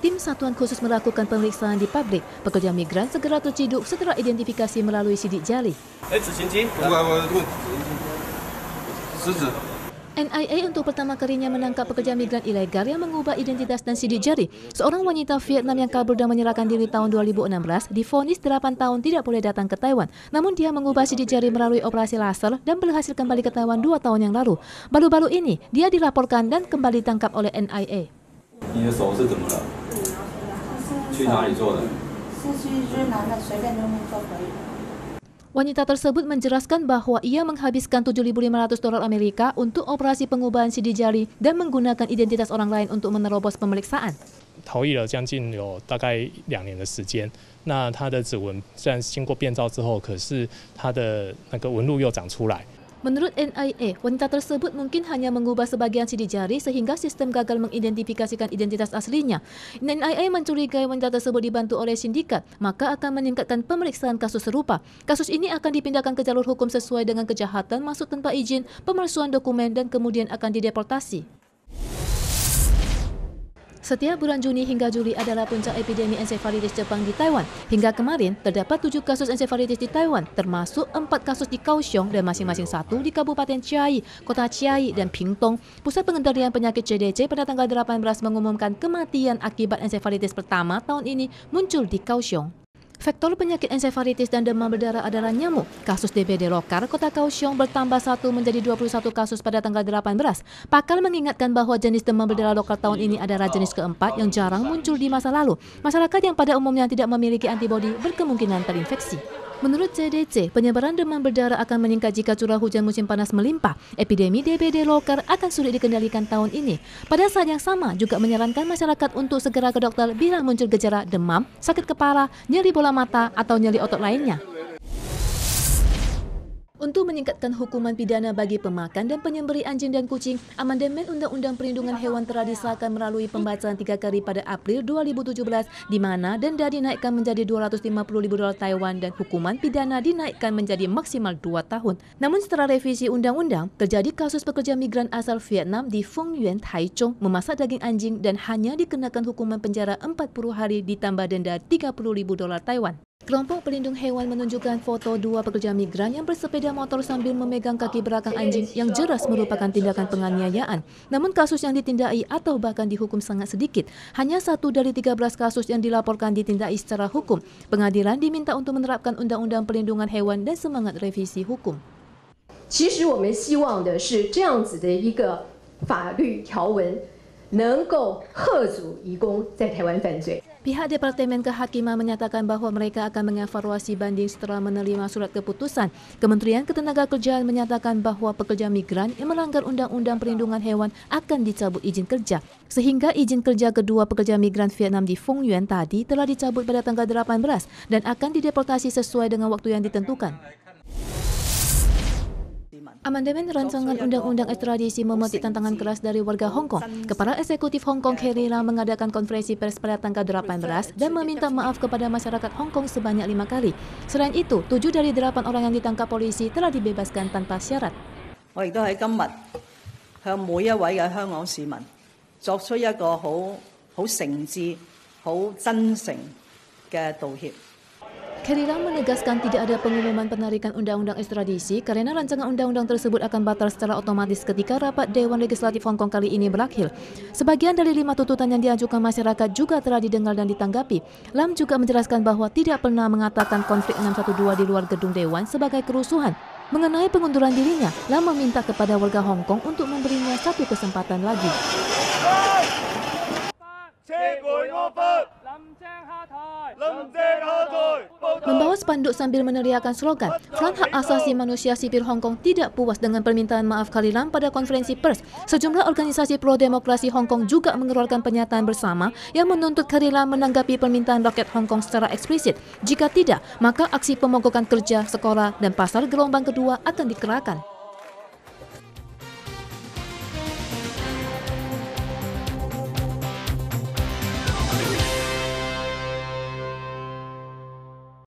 Tim Satuan Khusus melakukan pemeriksaan di pabrik. Pekerja migran segera terciduk setelah identifikasi melalui sidik jari. Eh, NIA untuk pertama kalinya menangkap pekerja migran ilegal yang mengubah identitas dan sidik jari. Seorang wanita Vietnam yang kabur dan menyerahkan diri tahun 2016 difonis 8 tahun tidak boleh datang ke Taiwan. Namun dia mengubah sidik jari melalui operasi laser dan berhasil kembali ke Taiwan dua tahun yang lalu. Baru-baru ini, dia dilaporkan dan kembali ditangkap oleh NIA. 去哪里做的？是去越南的随便都能做可以。Wanita tersebut menjelaskan bahwa ia menghabiskan 7.500 dolar Amerika untuk operasi pengubahan sidik jari dan menggunakan identitas orang lain untuk menerobos pemeriksaan. 逃逸了将近有大概两年的时间。那他的指纹虽然经过变造之后，可是他的那个纹路又长出来。Menurut NIA, wanita tersebut mungkin hanya mengubah sebagian sidik jari sehingga sistem gagal mengidentifikasikan identitas aslinya. NIA mencurigai wanita tersebut dibantu oleh sindikat, maka akan meningkatkan pemeriksaan kasus serupa. Kasus ini akan dipindahkan ke jalur hukum sesuai dengan kejahatan masuk tanpa izin, pemalsuan dokumen, dan kemudian akan dideportasi. Setiap bulan Juni hingga Juli adalah puncak epidemi ensefalitis Jepang di Taiwan. Hingga kemarin, terdapat tujuh kasus ensefalitis di Taiwan, termasuk empat kasus di Kaohsiung dan masing-masing satu di Kabupaten Chiai, Kota Chiai, dan Pingtung. Pusat Pengendalian Penyakit CDC pada tanggal 18 mengumumkan kematian akibat ensefalitis pertama tahun ini muncul di Kaohsiung. Faktor penyakit ensefalitis dan demam berdarah adalah nyamuk. Kasus DBD Lokar, Kota Kaohsiung bertambah satu menjadi 21 kasus pada tanggal 18. Pakar mengingatkan bahwa jenis demam berdarah lokal tahun ini adalah jenis keempat yang jarang muncul di masa lalu. Masyarakat yang pada umumnya tidak memiliki antibodi berkemungkinan terinfeksi. Menurut CDC, penyebaran demam berdarah akan meningkat jika curah hujan musim panas melimpah. Epidemi DBD lokal akan sulit dikendalikan tahun ini. Pada saat yang sama, juga menyarankan masyarakat untuk segera ke dokter bila muncul gejala demam, sakit kepala, nyeri bola mata, atau nyeri otot lainnya. Untuk meningkatkan hukuman pidana bagi pemakan dan penyembeli anjing dan kucing, amandemen Undang-Undang Perlindungan Hewan telah disahkan melalui pembacaan tiga kali pada April 2017, di mana denda dinaikkan menjadi 250.000 dolar Taiwan dan hukuman pidana dinaikkan menjadi maksimal dua tahun. Namun setelah revisi undang-undang, terjadi kasus pekerja migran asal Vietnam di Fung Yuan, Taichung memasak daging anjing dan hanya dikenakan hukuman penjara 40 hari ditambah denda 30 ribu dolar Taiwan. Kelompok pelindung hewan menunjukkan foto dua pekerja migran yang bersepeda motor sambil memegang kaki belakang anjing yang jelas merupakan tindakan penganiayaan. Namun kasus yang ditindai atau bahkan dihukum sangat sedikit. Hanya satu dari 13 kasus yang dilaporkan ditindai secara hukum. Pengadilan diminta untuk menerapkan Undang-Undang Pelindungan Hewan dan semangat revisi hukum. Pihak Departemen Kehakiman menyatakan bahwa mereka akan mengevaluasi banding setelah menerima surat keputusan. Kementerian Ketenagakerjaan menyatakan bahwa pekerja migran yang melanggar Undang-Undang Perlindungan Hewan akan dicabut izin kerja. Sehingga izin kerja kedua pekerja migran Vietnam di Fung Yuan tadi telah dicabut pada tanggal 18 dan akan dideportasi sesuai dengan waktu yang ditentukan. Amandemen rancangan undang-undang ekstradisi memetik tantangan keras dari warga Hong Kong. Kepala Eksekutif Hong Kong Carrie Lam mengadakan konferensi pers pada tanggal 18 dan meminta maaf kepada masyarakat Hong Kong sebanyak lima kali. Selain itu, tujuh dari delapan orang yang ditangkap polisi telah dibebaskan tanpa syarat. Kerila menegaskan tidak ada pengumuman penarikan undang-undang ekstradisi karena rancangan undang-undang tersebut akan batal secara otomatis ketika rapat Dewan Legislatif Hong Kong kali ini berakhir. Sebagian dari lima tuntutan yang diajukan masyarakat juga telah didengar dan ditanggapi. Lam juga menjelaskan bahwa tidak pernah mengatakan konflik 612 di luar gedung Dewan sebagai kerusuhan. Mengenai pengunduran dirinya, Lam meminta kepada warga Hong Kong untuk memberinya satu kesempatan lagi. Membawa spanduk sambil meneriakkan slogan, Front Hak Asasi Manusia Sipil Hong Kong tidak puas dengan permintaan maaf Kali Lam pada konferensi pers. Sejumlah organisasi pro-demokrasi Hong Kong juga mengeluarkan pernyataan bersama yang menuntut Kali Lam menanggapi permintaan rakyat Hong Kong secara eksplisit. Jika tidak, maka aksi pemogokan kerja, sekolah, dan pasar gelombang kedua akan dikerahkan.